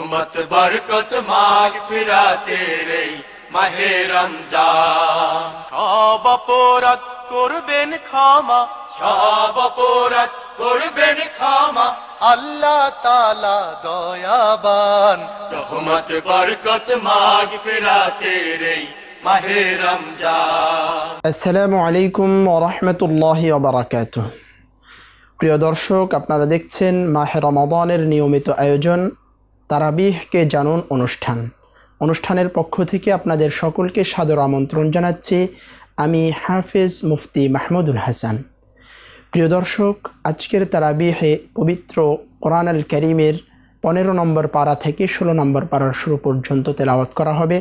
রহমত বরকত মাগ ফিরাতে রেই মাহে রমজান করবেন ক্ষমা সব অপরাধ করবেন ক্ষমা আল্লাহ তালা দয়াবান রহমত বরকত মাগ ফিরাতে রেই মাহে রমজান আসসালামু আলাইকুম রহমতুল্লাহ বারাকাত প্রিয় দর্শক আপনারা দেখছেন মাহে রমাদানের নিয়মিত আয়োজন তারাবিহকে জানুন অনুষ্ঠান অনুষ্ঠানের পক্ষ থেকে আপনাদের সকলকে সাদর আমন্ত্রণ জানাচ্ছি আমি হাফেজ মুফতি মাহমুদুল হাসান প্রিয় দর্শক আজকের তারাবিহে পবিত্র কোরআন আল করিমের পনেরো নম্বর পাড়া থেকে ষোলো নম্বর পাড়ার শুরু পর্যন্ত তেলাওয়াত করা হবে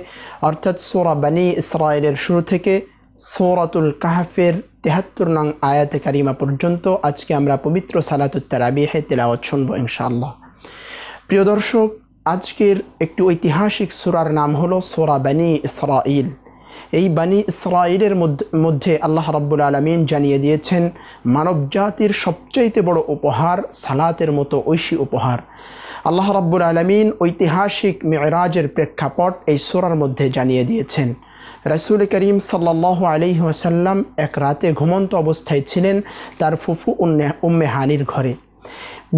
অর্থাৎ সোরা বানি ইসরায়েলের শুরু থেকে সৌরাতুল কাহাফের তেহাত্তর নং আয়াতে কারিমা পর্যন্ত আজকে আমরা পবিত্র সালাতুত্তারাবিহে তেলাওয়াত শুনবো ইনশাআল্লাহ প্রিয় দর্শক আজকের একটি ঐতিহাসিক সুরার নাম হলো সোরা বানি ইসরাইল এই বানি ইসরায়েলের মধ্যে আল্লাহ রাব্বুল আলমিন জানিয়ে দিয়েছেন মানব জাতির সবচাইতে বড় উপহার সালাতের মতো ঐশী উপহার আল্লাহ রাব্বুল আলমিন ঐতিহাসিক মেয়রাজের প্রেক্ষাপট এই সোরার মধ্যে জানিয়ে দিয়েছেন রাসুল করিম সাল্লাহ আলাইহি ওয়াসাল্লাম এক রাতে ঘুমন্ত অবস্থায় ছিলেন তার ফুফু উম্মে হানির ঘরে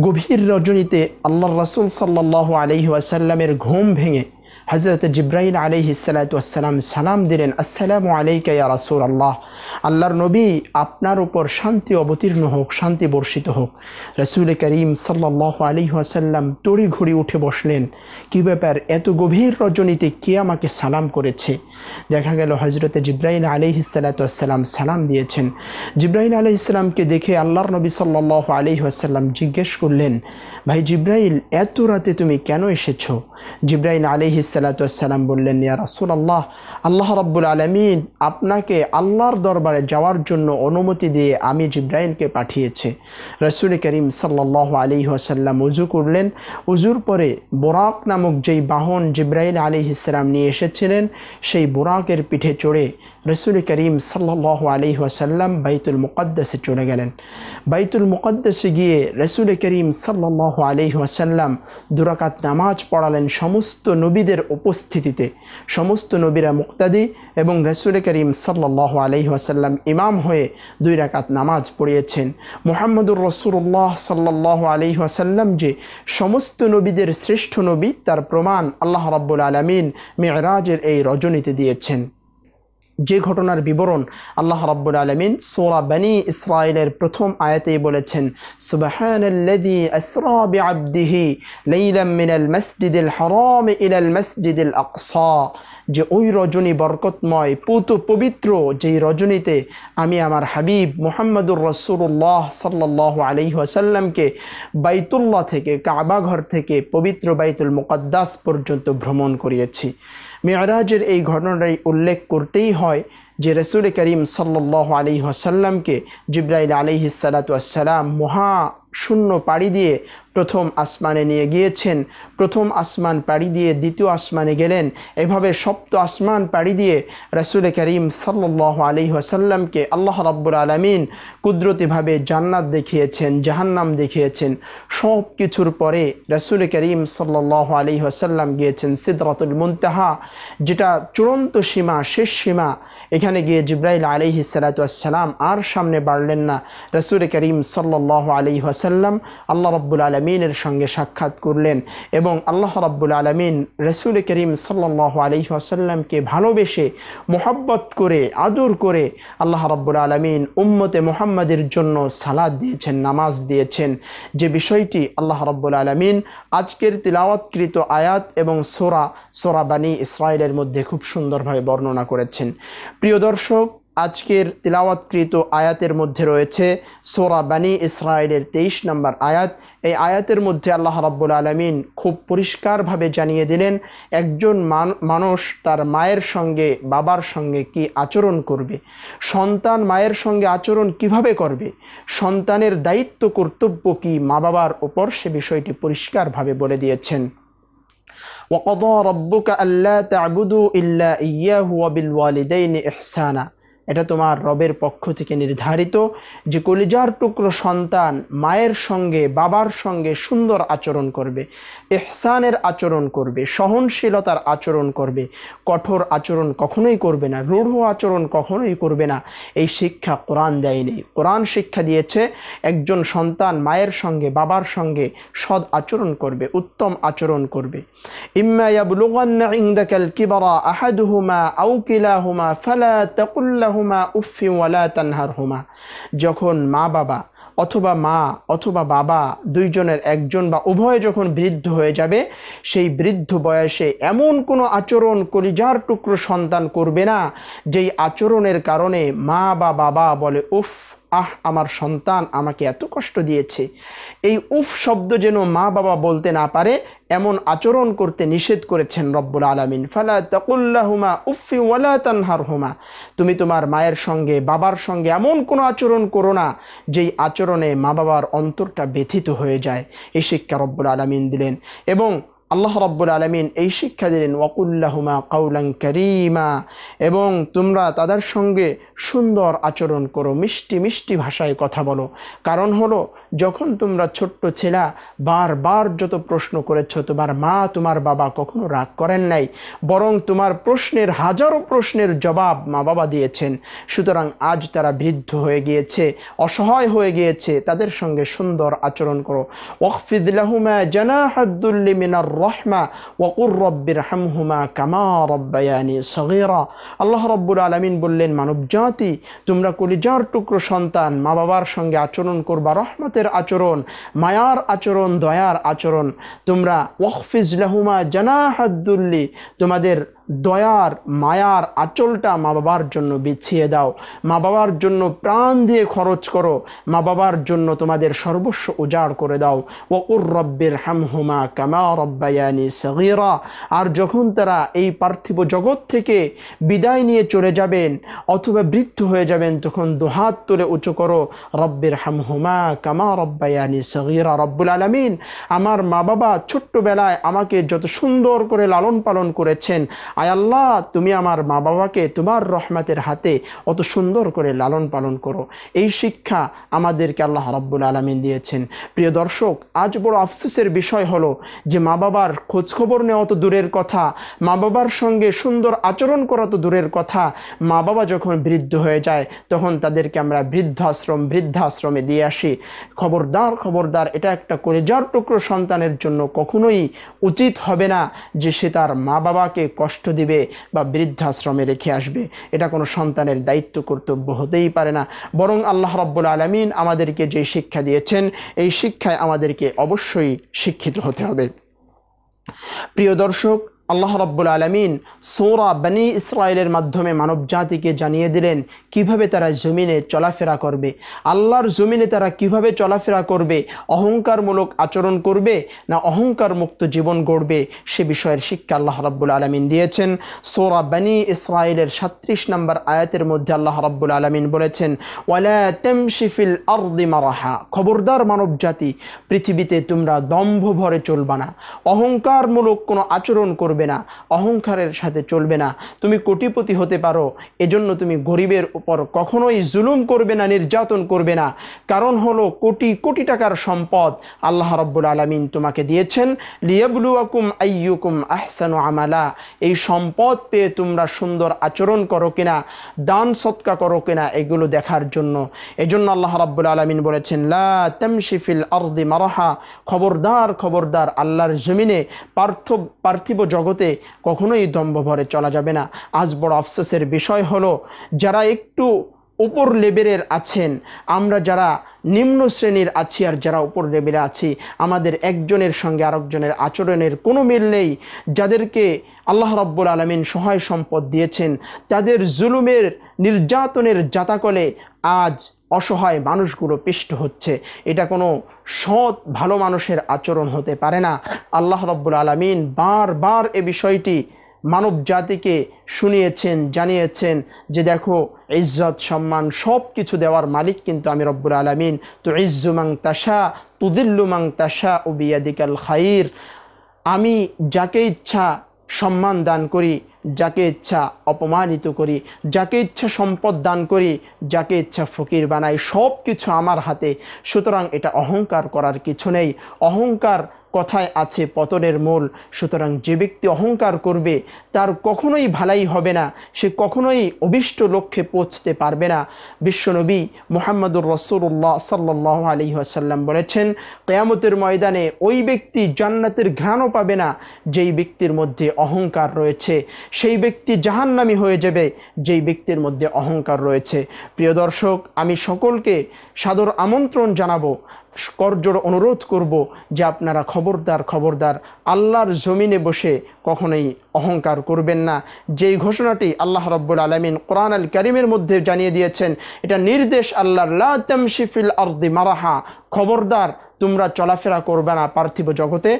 গভীর রজনীতে আল্লাহর রাসুল সাল্লাল্লাহু আলাইহি ওয়াসাল্লামের ঘুম ভেঙে হজরত জিব্রাহিম আলি হিসালাতাম সালাম দিলেন আসসালামু আলাইকা ইয়া রাসুল আল্লাহ আল্লাহর নবী আপনার উপর শান্তি অবতীর্ণ হোক শান্তি বর্ষিত হোক রসুল করিম সাল্লাহ আলি আসাল্লাম তড়ি ঘুরি উঠে বসলেন কি ব্যাপার এত গভীর রজনীতে কে আমাকে সালাম করেছে দেখা গেল হজরত জিব্রাহিম আলি হিসালাতাম সালাম দিয়েছেন জিব্রাহিম আলি ইসলামকে দেখে আল্লাহর নবী সাল্লাহ আলি আসাল্লাম জিজ্ঞেস করলেন ভাই জিব্রাইল এত রাতে তুমি কেন এসেছো জিব্রাহিম আলী সালাতাম বললেন ইয়া রাসুল আল্লাহ আল্লাহ রব্বুল আলমিন আপনাকে আল্লাহর দরবারে যাওয়ার জন্য অনুমতি দিয়ে আমি জিব্রাইনকে পাঠিয়েছে রসুল করিম সাল্লাহ আলী আসাল্লাম উজু করলেন উজুর পরে বোরাক নামক যেই বাহন জিব্রাইল আলী ইসলাম নিয়ে এসেছিলেন সেই বোরাকের পিঠে চড়ে রসুল করিম সাল্লাহ আলি ওসাল্লাম বাইতুল মুকদ্দসে চলে গেলেন বাইতুল মুকদ্দসে গিয়ে রসুল করিম সাল্লাহ আলি ওসাল্লাম দুরাকাত নামাজ পড়ালেন সমস্ত নবীদের উপস্থিতিতে সমস্ত নবীরা মুক্তাদি এবং রসুল করিম সাল্লাহ আলি ওসাল্লাম ইমাম হয়ে দুই রাকাত নামাজ পড়িয়েছেন মোহাম্মদুর রসুল্লাহ সাল্লাহ আলি ওসাল্লাম যে সমস্ত নবীদের শ্রেষ্ঠ নবী তার প্রমাণ আল্লাহ রব্বুল আলমিন মেয়রাজের এই রজনীতে দিয়েছেন যে ঘটনার বিবরণ আল্লাহ রাব্বুল আলমিন সোরা বানি ইসরায়েলের প্রথম আয়াতেই বলেছেন সুবাহানি যে ওই রজনী বরকতময় পুত পবিত্র যেই রজনীতে আমি আমার হাবিব মোহাম্মদুর রসুল্লাহ সাল্লাহ আলাইহি আসাল্লামকে বাইতুল্লাহ থেকে কাবাঘর থেকে পবিত্র বাইতুল মুকদ্দাস পর্যন্ত ভ্রমণ করিয়েছি মেয়রাজের এই ঘটনাটাই উল্লেখ করতেই হয় যে রসুল করিম সাল্লাহ আলী হাসাল্লামকে জিব্রাইল আলিহিসালাতাম মহা শূন্য পাড়ি দিয়ে প্রথম আসমানে নিয়ে গিয়েছেন প্রথম আসমান পাড়ি দিয়ে দ্বিতীয় আসমানে গেলেন এভাবে সপ্ত আসমান পাড়ি দিয়ে রাসুল করিম সাল্লাহ আলী আসাল্লামকে আল্লাহ রব্বুর আলমিন কুদরতিভাবে জান্নাত দেখিয়েছেন জাহান্নাম দেখিয়েছেন সব কিছুর পরে রাসুল করিম সাল্লাহ আলী আসাল্লাম গিয়েছেন সিদ্দরাতুল মুনতাহা যেটা চূড়ান্ত সীমা শেষ সীমা এখানে গিয়ে জিব্রাইল আলিহি সালাতাম আর সামনে বাড়লেন না রাসুল করিম সাল্লাহ আলী সাল্লাম আল্লাহ রব্বুল আলমিনের সঙ্গে সাক্ষাৎ করলেন এবং আল্লাহ রব্বুল আলমিন রসুল করিম সাল্লাহ আলি ওয়াসাল্লামকে ভালোবেসে মোহাব্বত করে আদর করে আল্লাহ রব্বুল আলমিন উম্মতে মোহাম্মদের জন্য সালাদ দিয়েছেন নামাজ দিয়েছেন যে বিষয়টি আল্লাহ রব্বুল আলমিন আজকের তিলাওয়াতকৃত আয়াত এবং সোরা সোরাবানী ইসরায়েলের মধ্যে খুব সুন্দরভাবে বর্ণনা করেছেন প্রিয় দর্শক আজকের তিলাওয়াতকৃত আয়াতের মধ্যে রয়েছে সোরা বানি ইসরায়েলের তেইশ নম্বর আয়াত এই আয়াতের মধ্যে আল্লাহ রাব্বুল আলমিন খুব পরিষ্কারভাবে জানিয়ে দিলেন একজন মানুষ তার মায়ের সঙ্গে বাবার সঙ্গে কি আচরণ করবে সন্তান মায়ের সঙ্গে আচরণ কিভাবে করবে সন্তানের দায়িত্ব কর্তব্য কি মা বাবার ওপর সে বিষয়টি পরিষ্কারভাবে বলে দিয়েছেন وقضى ربك ألا تعبدوا إلا إياه وبالوالدين إحسانا এটা তোমার রবের পক্ষ থেকে নির্ধারিত যে কলিজার টুকরো সন্তান মায়ের সঙ্গে বাবার সঙ্গে সুন্দর আচরণ করবে এহসানের আচরণ করবে সহনশীলতার আচরণ করবে কঠোর আচরণ কখনোই করবে না রূঢ় আচরণ কখনোই করবে না এই শিক্ষা কোরআন দেয়নি কোরআন শিক্ষা দিয়েছে একজন সন্তান মায়ের সঙ্গে বাবার সঙ্গে সদ আচরণ করবে উত্তম আচরণ করবে ইম্মায়াবলুগান্না ইংদাকাল কিবারা আহাদুহুমা আউকিলাহুমা ফালা তাকুল্লা হুমা উফি ওয়ালা তানহার হুমা যখন মা বাবা অথবা মা অথবা বাবা দুইজনের একজন বা উভয়ে যখন বৃদ্ধ হয়ে যাবে সেই বৃদ্ধ বয়সে এমন কোনো আচরণ কলিজার টুকরো সন্তান করবে না যেই আচরণের কারণে মা বা বাবা বলে উফ আহ আমার সন্তান আমাকে এত কষ্ট দিয়েছে এই উফ শব্দ যেন মা বাবা বলতে না পারে এমন আচরণ করতে নিষেধ করেছেন রব্বুল আলমিন ফালা হুমা উফি ওয়ালা তানহার হুমা তুমি তোমার মায়ের সঙ্গে বাবার সঙ্গে এমন কোনো আচরণ করো না যেই আচরণে মা বাবার অন্তরটা ব্যথিত হয়ে যায় এই শিক্ষা রব্বুল আলমিন দিলেন এবং আল্লাহ রব্বুল আলমিন এই শিক্ষা দিলেন ওয়াকুল্লাহুমা কাউলাং করিমা এবং তোমরা তাদের সঙ্গে সুন্দর আচরণ করো মিষ্টি মিষ্টি ভাষায় কথা বলো কারণ হলো যখন তোমরা ছোট্ট ছেলা বারবার যত প্রশ্ন করেছ তোমার মা তোমার বাবা কখনো রাগ করেন নাই বরং তোমার প্রশ্নের হাজারো প্রশ্নের জবাব মা বাবা দিয়েছেন সুতরাং আজ তারা বৃদ্ধ হয়ে গিয়েছে অসহায় হয়ে গিয়েছে তাদের সঙ্গে সুন্দর আচরণ করো ওয়কফিদুমা জানাহাদুল্লি মিনার রহমা ওকুর রব্বির হামহুমা কামা রব্বায়ানি সগেরা আল্লাহ রব্বুল আলমিন বললেন মানব জাতি তোমরা কলিজার টুকরো সন্তান মা বাবার সঙ্গে আচরণ করবা রহমতের রহমতের আচরণ মায়ার আচরণ দয়ার আচরণ তোমরা ওয়ফিজ লাহুমা জানাহাদুল্লি তোমাদের দয়ার মায়ার আঁচলটা মা বাবার জন্য বিছিয়ে দাও মা বাবার জন্য প্রাণ দিয়ে খরচ করো মা বাবার জন্য তোমাদের সর্বস্ব উজাড় করে দাও উর রব্বের হামহুমা কামা রব্বায়ানি সগিরা আর যখন তারা এই পার্থিব জগৎ থেকে বিদায় নিয়ে চলে যাবেন অথবা বৃদ্ধ হয়ে যাবেন তখন দুহাত তুলে উঁচু করো রব্বের হামহুমা কামা রব্বায়ানি সগিরা রব্বুল আলমিন আমার মা বাবা ছোট্টবেলায় আমাকে যত সুন্দর করে লালন পালন করেছেন আয়াল্লাহ তুমি আমার মা বাবাকে তোমার রহমাতের হাতে অত সুন্দর করে লালন পালন করো এই শিক্ষা আমাদেরকে আল্লাহ রব্বুল আলমিন দিয়েছেন প্রিয় দর্শক আজ বড় আফসোসের বিষয় হলো যে মা বাবার খোঁজখবর নেওয়া তো দূরের কথা মা বাবার সঙ্গে সুন্দর আচরণ করা তো দূরের কথা মা বাবা যখন বৃদ্ধ হয়ে যায় তখন তাদেরকে আমরা বৃদ্ধাশ্রম বৃদ্ধাশ্রমে দিয়ে আসি খবরদার খবরদার এটা একটা কলেজার টুকরো সন্তানের জন্য কখনোই উচিত হবে না যে সে তার মা বাবাকে কষ্ট কষ্ট দিবে বা বৃদ্ধাশ্রমে রেখে আসবে এটা কোনো সন্তানের দায়িত্ব কর্তব্য হতেই পারে না বরং আল্লাহ রব্বুল আলমিন আমাদেরকে যে শিক্ষা দিয়েছেন এই শিক্ষায় আমাদেরকে অবশ্যই শিক্ষিত হতে হবে প্রিয় দর্শক আল্লাহ রব্বুল আলমিন সৌরা বানি ইসরায়েলের মাধ্যমে মানব জাতিকে জানিয়ে দিলেন কিভাবে তারা জমিনে চলাফেরা করবে আল্লাহর জমিনে তারা কিভাবে চলাফেরা করবে অহংকারমূলক আচরণ করবে না অহংকার মুক্ত জীবন গড়বে সে বিষয়ের শিক্ষা আল্লাহ রব্বুল আলমিন দিয়েছেন সৌরা বানি ইসরায়েলের সাত্রিশ নম্বর আয়াতের মধ্যে আল্লাহ রব্বুল আলমিন বলেছেন খবরদার মানব জাতি পৃথিবীতে তোমরা দম্ভ ভরে চলবানা না অহংকারমূলক কোনো আচরণ করবে চলবে না অহংকারের সাথে চলবে না তুমি কোটিপতি হতে পারো এজন্য তুমি গরিবের উপর কখনোই জুলুম করবে না নির্যাতন করবে না কারণ হলো কোটি কোটি টাকার সম্পদ আল্লাহ রব্বুল আলমিন তোমাকে দিয়েছেন লিয়াবলুয়াকুম আইয়ুকুম আহসানু আমালা এই সম্পদ পেয়ে তোমরা সুন্দর আচরণ করো কিনা দান সৎকা করো কিনা এগুলো দেখার জন্য এজন্য আল্লাহ রব্বুল আলমিন বলেছেন লা তামশিফিল আর্দি মারহা খবরদার খবরদার আল্লাহর জমিনে পার্থ পার্থিব জগৎ জগতে কখনোই দম্ভ ভরে চলা যাবে না আজ বড় আফসোসের বিষয় হলো যারা একটু উপর লেবেলের আছেন আমরা যারা নিম্ন শ্রেণীর আছি আর যারা উপর লেবেলে আছি আমাদের একজনের সঙ্গে আরেকজনের আচরণের কোনো মিল নেই যাদেরকে আল্লাহ রব্বুল আলমিন সহায় সম্পদ দিয়েছেন তাদের জুলুমের নির্যাতনের জাতাকলে আজ অসহায় মানুষগুলো পিষ্ট হচ্ছে এটা কোনো সৎ ভালো মানুষের আচরণ হতে পারে না আল্লাহ রব্বুল আলমিন বারবার এ বিষয়টি মানব জাতিকে শুনিয়েছেন জানিয়েছেন যে দেখো ইজ্জত সম্মান সব কিছু দেওয়ার মালিক কিন্তু আমি রব্বুল আলমিন তো ইজ্জুমাং তাসা তুদিল্লুমাং তাসা বিয়াদিকাল খাইর আমি যাকে ইচ্ছা সম্মান দান করি যাকে ইচ্ছা অপমানিত করি যাকে ইচ্ছা সম্পদ দান করি যাকে ইচ্ছা ফকির বানাই সব কিছু আমার হাতে সুতরাং এটা অহংকার করার কিছু নেই অহংকার কথায় আছে পতনের মূল সুতরাং যে ব্যক্তি অহংকার করবে তার কখনোই ভালাই হবে না সে কখনোই অভিষ্ট লক্ষ্যে পৌঁছতে পারবে না বিশ্বনবী মোহাম্মদুর রসুল্লাহ সাল্লাহ আলী আসাল্লাম বলেছেন কেয়ামতের ময়দানে ওই ব্যক্তি জান্নাতের ঘ্রাণও পাবে না যেই ব্যক্তির মধ্যে অহংকার রয়েছে সেই ব্যক্তি জাহান্নামি হয়ে যাবে যেই ব্যক্তির মধ্যে অহংকার রয়েছে প্রিয় দর্শক আমি সকলকে সাদর আমন্ত্রণ জানাবো করজোর অনুরোধ করব যে আপনারা খবরদার খবরদার আল্লাহর জমিনে বসে কখনোই অহংকার করবেন না যেই ঘোষণাটি আল্লাহ রব্বুল আলমিন কোরআন আল করিমের মধ্যে জানিয়ে দিয়েছেন এটা নির্দেশ আল্লাহর লামশিফিল আর্দি মারাহা খবরদার তোমরা চলাফেরা করবে না পার্থিব জগতে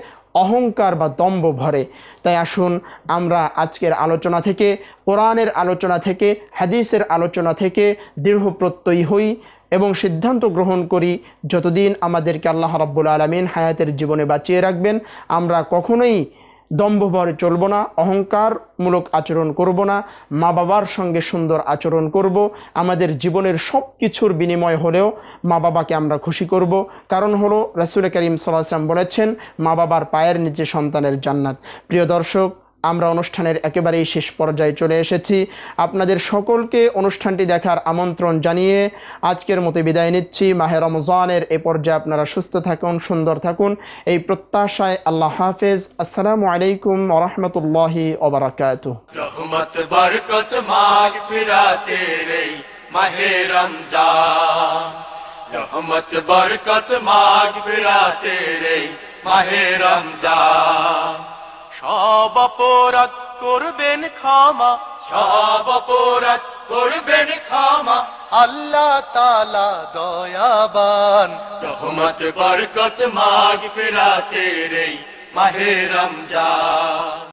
অহংকার বা দম্ভ ভরে তাই আসুন আমরা আজকের আলোচনা থেকে কোরআনের আলোচনা থেকে হাদিসের আলোচনা থেকে দৃঢ় প্রত্যয়ী হই এবং সিদ্ধান্ত গ্রহণ করি যতদিন আমাদেরকে আল্লাহ রব্বুল আলমিন হায়াতের জীবনে বাঁচিয়ে রাখবেন আমরা কখনোই দম্ভভরে চলব না অহংকারমূলক আচরণ করব না মা বাবার সঙ্গে সুন্দর আচরণ করব আমাদের জীবনের সব কিছুর বিনিময় হলেও মা বাবাকে আমরা খুশি করব কারণ হলো রাসুল করিম সাল্লাম বলেছেন মা বাবার পায়ের নিচে সন্তানের জান্নাত প্রিয় দর্শক আমরা অনুষ্ঠানের একেবারেই শেষ পর্যায়ে চলে এসেছি আপনাদের সকলকে অনুষ্ঠানটি দেখার আমন্ত্রণ জানিয়ে আজকের মতো বিদায় নিচ্ছি মাহে রমজানের এ পর্যায়ে আপনারা সুস্থ থাকুন সুন্দর থাকুন এই প্রত্যাশায় আল্লাহ হাফেজ আসসালামু আলাইকুম রহমতুল্লাহি ওবরাকাত রহমত বরকত মাহে রমজান রহমত বরকত মাহে রমজান সব অপরাধ করবেন ক্ষমা সব অপরাধ করবেন ক্ষমা আল্লাহ তালা দয়াবান রহমত বরকত মাগ ফিরাতে রে মাহে রমজান